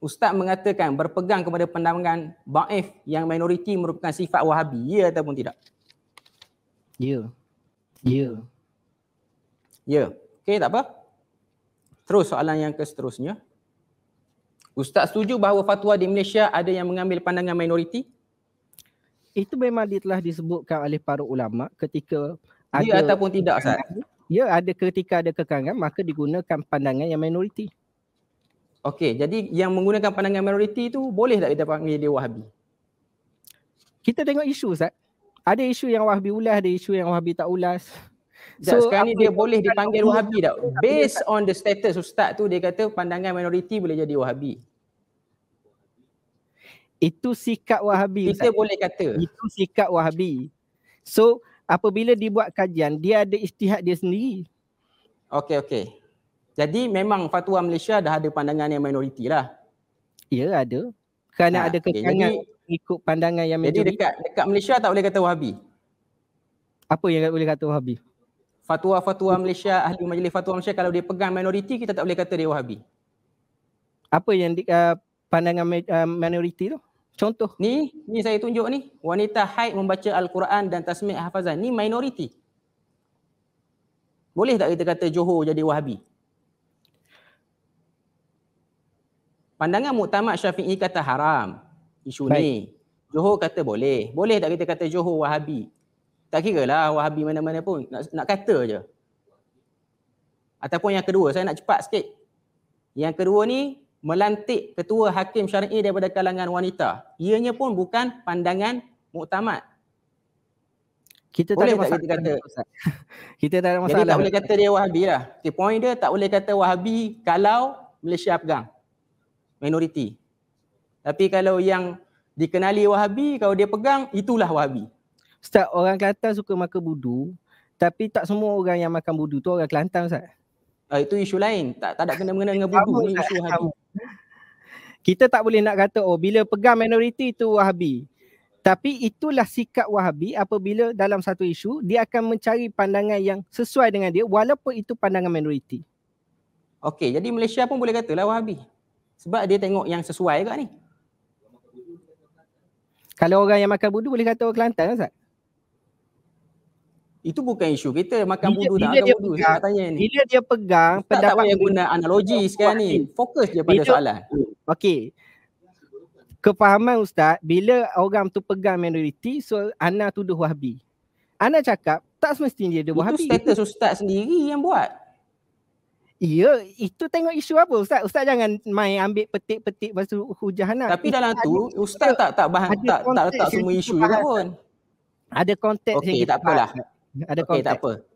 Ustaz mengatakan berpegang kepada pandangan Ba'if yang minoriti merupakan sifat wahabi, ya ataupun tidak? Ya. Yeah. Ya. Yeah. Ya. Yeah. Okey, tak apa. Terus soalan yang ke seterusnya. Ustaz setuju bahawa fatwa di Malaysia ada yang mengambil pandangan minoriti? Itu memang telah disebutkan oleh para ulama ketika ya ataupun tidak Ustaz? Ya ada ketika ada kekangan maka digunakan pandangan yang minoriti. Okey, jadi yang menggunakan pandangan minoriti tu boleh tak kita panggil dia Wahabi? Kita tengok isu Ustaz. Ada isu yang Wahabi ulas, ada isu yang Wahabi tak ulas. So, so sekarang ni dia boleh dipanggil Wahabi tak? Based on the status Ustaz tu dia kata pandangan minoriti boleh jadi Wahabi. Itu sikap Wahabi Ustaz. Kita boleh kata. Itu sikap Wahabi. So apabila dibuat kajian dia ada istihad dia sendiri. Okey okey. Jadi memang fatwa Malaysia dah ada pandangan yang minoriti lah. Ya ada. Kerana ha, ada kekangan okay. ikut pandangan yang minoriti. Jadi dekat, dekat Malaysia tak boleh kata wahabi? Apa yang tak boleh kata wahabi? Fatwa-fatwa Malaysia, ahli majlis fatwa Malaysia kalau dia pegang minoriti kita tak boleh kata dia wahabi. Apa yang di, uh, pandangan uh, minoriti tu? Contoh. Ni, ni saya tunjuk ni. Wanita haid membaca Al-Quran dan tasmiq hafazan. Ni minoriti. Boleh tak kita kata Johor jadi wahabi? Pandangan Muktamad Syafi'i kata haram isu Baik. ni. Johor kata boleh. Boleh tak kita kata Johor Wahabi? Tak kira lah Wahabi mana-mana pun. Nak, nak kata je. Ataupun yang kedua, saya nak cepat sikit. Yang kedua ni, melantik ketua hakim syar'i daripada kalangan wanita. Ianya pun bukan pandangan muktamad. Kita boleh tak, boleh kata? kita tak ada masalah. Jadi tak boleh kata dia Wahabi lah. Okay, point dia tak boleh kata Wahabi kalau Malaysia pegang minoriti. Tapi kalau yang dikenali Wahabi, kalau dia pegang, itulah Wahabi. Ustaz, orang Kelantan suka makan budu, tapi tak semua orang yang makan budu tu orang Kelantan, Ustaz. Uh, itu isu lain. Tak, tak ada kena-mengena dengan budu. Ini isu Wahabi. Kita tak boleh nak kata, oh bila pegang minoriti itu Wahabi. Tapi itulah sikap Wahabi apabila dalam satu isu, dia akan mencari pandangan yang sesuai dengan dia walaupun itu pandangan minoriti. Okey, jadi Malaysia pun boleh katalah Wahabi. Sebab dia tengok yang sesuai juga ni. Kalau orang yang makan budu boleh kata orang Kelantan kan Ustaz? Itu bukan isu kita makan budu bila, tak dia budu. Pegang, tanya ni. Bila dia pegang Ustaz pendapat tak payah guna analogi sekarang ni. Fokus je pada soalan. Okey. Kepahaman Ustaz, bila orang tu pegang minoriti, so Ana tuduh wahabi. Anak cakap, tak semestinya dia, dia wahabi. Itu status Ustaz sendiri yang buat. Ya, itu tengok isu apa Ustaz? Ustaz jangan main ambil petik-petik lepas lah. tu hujahana. Tapi isu dalam tu ada, Ustaz tak tak bahan tak tak letak semua isu juga pun. Ada konteks okay, yang kita tak apalah. Ada konteks. Okay, tak apa.